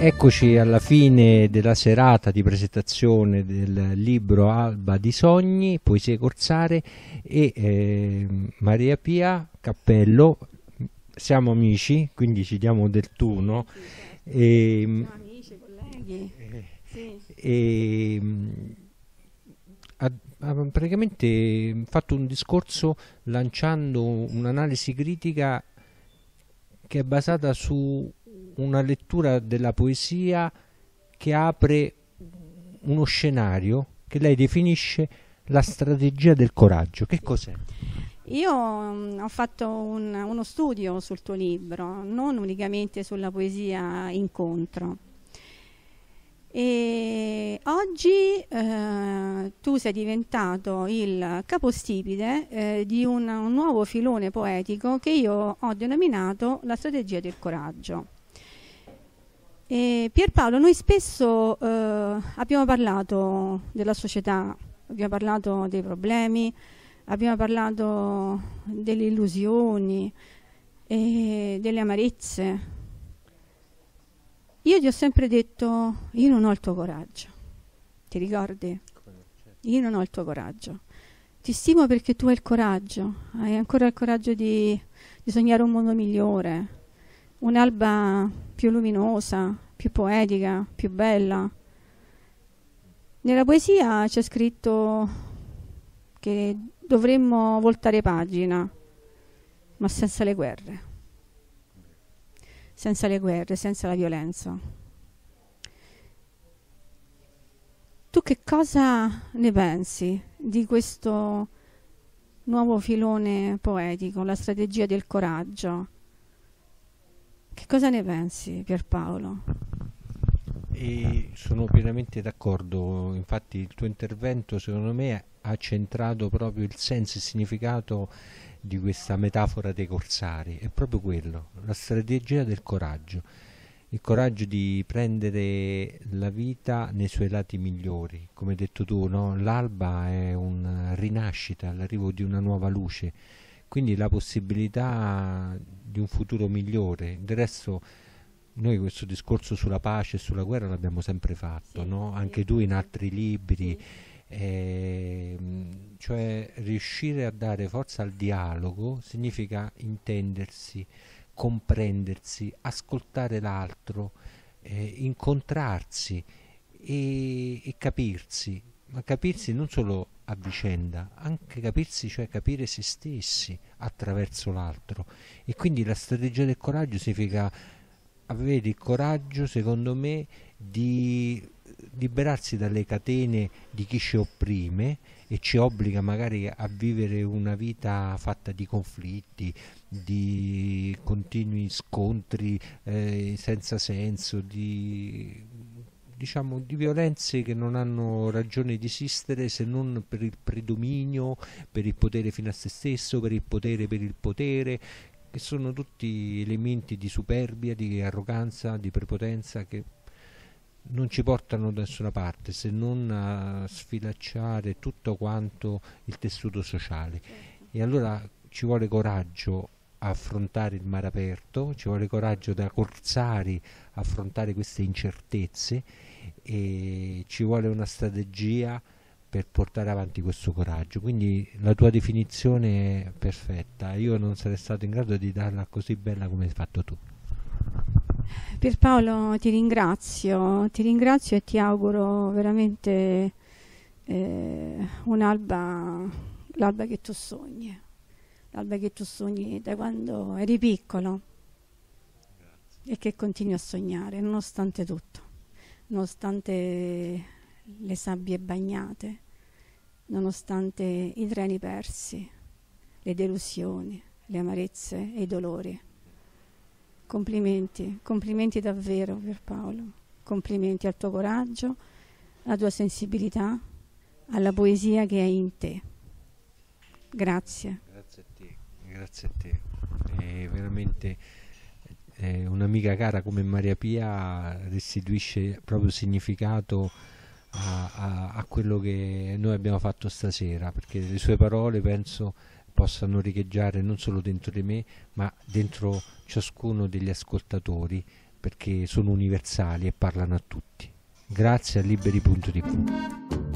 Eccoci alla fine della serata di presentazione del libro Alba di Sogni, Poesie Corsare e eh, Maria Pia Cappello. Siamo amici, quindi ci diamo del tu, no? E, no, amici, colleghi. Eh, sì. E, ehm, ha, ha praticamente mm, fatto un discorso lanciando un'analisi critica che è basata su una lettura della poesia che apre uno scenario che lei definisce la strategia del coraggio. Che cos'è? Io mh, mm, ho fatto un, uno studio sul tuo libro, non unicamente sulla poesia incontro. E oggi eh, tu sei diventato il capostipite eh, di un, un nuovo filone poetico che io ho denominato la strategia del coraggio. E Pierpaolo, noi spesso eh, abbiamo parlato della società, abbiamo parlato dei problemi, abbiamo parlato delle illusioni, eh, delle amarezze. Io ti ho sempre detto, io non ho il tuo coraggio, ti ricordi? Io non ho il tuo coraggio. Ti stimo perché tu hai il coraggio, hai ancora il coraggio di, di sognare un mondo migliore, un'alba più luminosa, più poetica, più bella. Nella poesia c'è scritto che dovremmo voltare pagina, ma senza le guerre, senza le guerre, senza la violenza. Tu che cosa ne pensi di questo nuovo filone poetico, la strategia del coraggio? Che cosa ne pensi Pierpaolo? E sono pienamente d'accordo, infatti il tuo intervento secondo me ha centrato proprio il senso e il significato di questa metafora dei corsari, è proprio quello, la strategia del coraggio, il coraggio di prendere la vita nei suoi lati migliori, come hai detto tu, no? l'alba è una rinascita, l'arrivo di una nuova luce, quindi la possibilità di un futuro migliore. Del resto noi questo discorso sulla pace e sulla guerra l'abbiamo sempre fatto, sì, no? anche tu in altri libri, sì. eh, cioè riuscire a dare forza al dialogo significa intendersi, comprendersi, ascoltare l'altro, eh, incontrarsi e, e capirsi ma capirsi non solo a vicenda, anche capirsi, cioè capire se stessi attraverso l'altro. E quindi la strategia del coraggio significa avere il coraggio, secondo me, di liberarsi dalle catene di chi ci opprime e ci obbliga magari a vivere una vita fatta di conflitti, di continui scontri eh, senza senso, di diciamo, di violenze che non hanno ragione di esistere se non per il predominio, per il potere fino a se stesso, per il potere per il potere, che sono tutti elementi di superbia, di arroganza, di prepotenza che non ci portano da nessuna parte se non a sfilacciare tutto quanto il tessuto sociale. Certo. E allora ci vuole coraggio affrontare il mare aperto, ci vuole coraggio da corsari affrontare queste incertezze e ci vuole una strategia per portare avanti questo coraggio. Quindi la tua definizione è perfetta, io non sarei stato in grado di darla così bella come hai fatto tu. Pierpaolo ti ringrazio, ti ringrazio e ti auguro veramente eh, un'alba, l'alba che tu sogni. Alba che tu sogni da quando eri piccolo Grazie. e che continui a sognare nonostante tutto, nonostante le sabbie bagnate, nonostante i treni persi, le delusioni, le amarezze e i dolori. Complimenti, complimenti davvero per Paolo, complimenti al tuo coraggio, alla tua sensibilità, alla poesia che hai in te. Grazie grazie a te, grazie a te. È veramente è eh, un'amica cara come Maria Pia restituisce proprio significato a, a, a, quello che noi abbiamo fatto stasera, perché le sue parole penso possano riecheggiare non solo dentro di me, ma dentro ciascuno degli ascoltatori, perché sono universali e parlano a tutti. Grazie a liberi.tv.